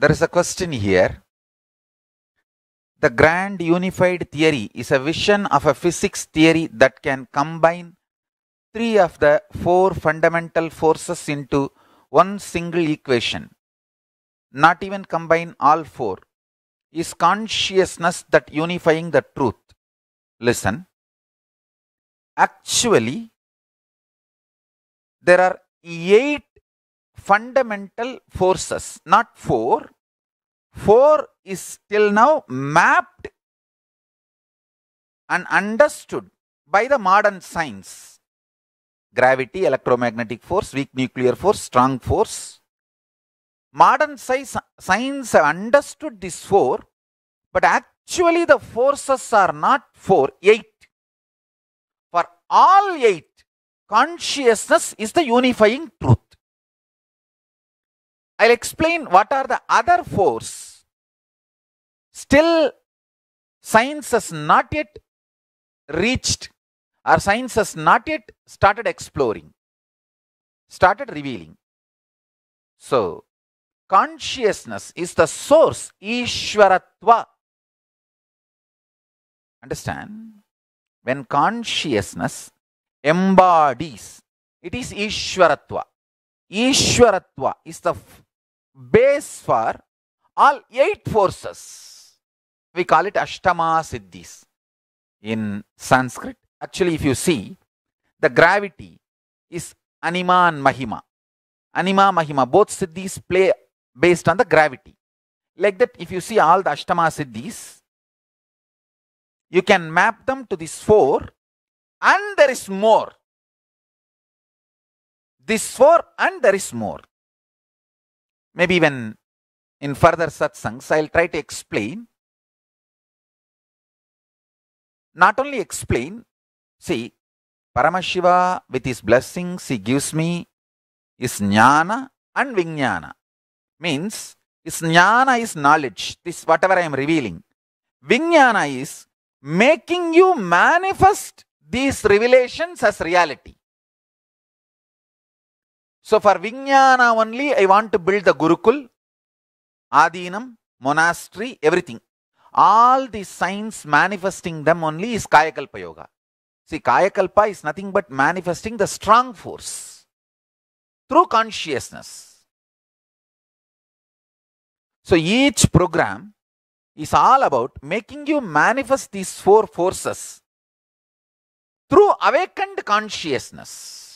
There is a question here. The grand unified theory is a vision of a physics theory that can combine three of the four fundamental forces into one single equation. Not even combine all four. Is consciousness that unifying the truth? Listen. Actually, there are eight fundamental forces, not four. Four is till now mapped and understood by the modern science. Gravity, electromagnetic force, weak nuclear force, strong force. Modern science, science have understood this four, but actually the forces are not four, eight. For all eight, consciousness is the unifying truth. I'll explain what are the other force. Still, science has not yet reached or science has not yet started exploring, started revealing. So, consciousness is the source, Ishwaratva. Understand? When consciousness embodies, it is Ishwaratva. Ishwaratva is the base for all eight forces. We call it Ashtama Siddhis in Sanskrit. Actually, if you see, the gravity is Anima and Mahima. Anima, Mahima, both Siddhis play based on the gravity. Like that, if you see all the Ashtama Siddhis, you can map them to these four and there is more. This four and there is more maybe even in further satsangs, I'll try to explain. Not only explain, see, Paramashiva with his blessings, he gives me his jnana and vijnana. Means, his jnana is knowledge, this whatever I am revealing. Vijnana is making you manifest these revelations as reality. So for Vijnana only, I want to build the Gurukul, Adinam, monastery, everything. All the science manifesting them only is Kayakalpa Yoga. See, Kayakalpa is nothing but manifesting the strong force through consciousness. So each program is all about making you manifest these four forces through awakened consciousness.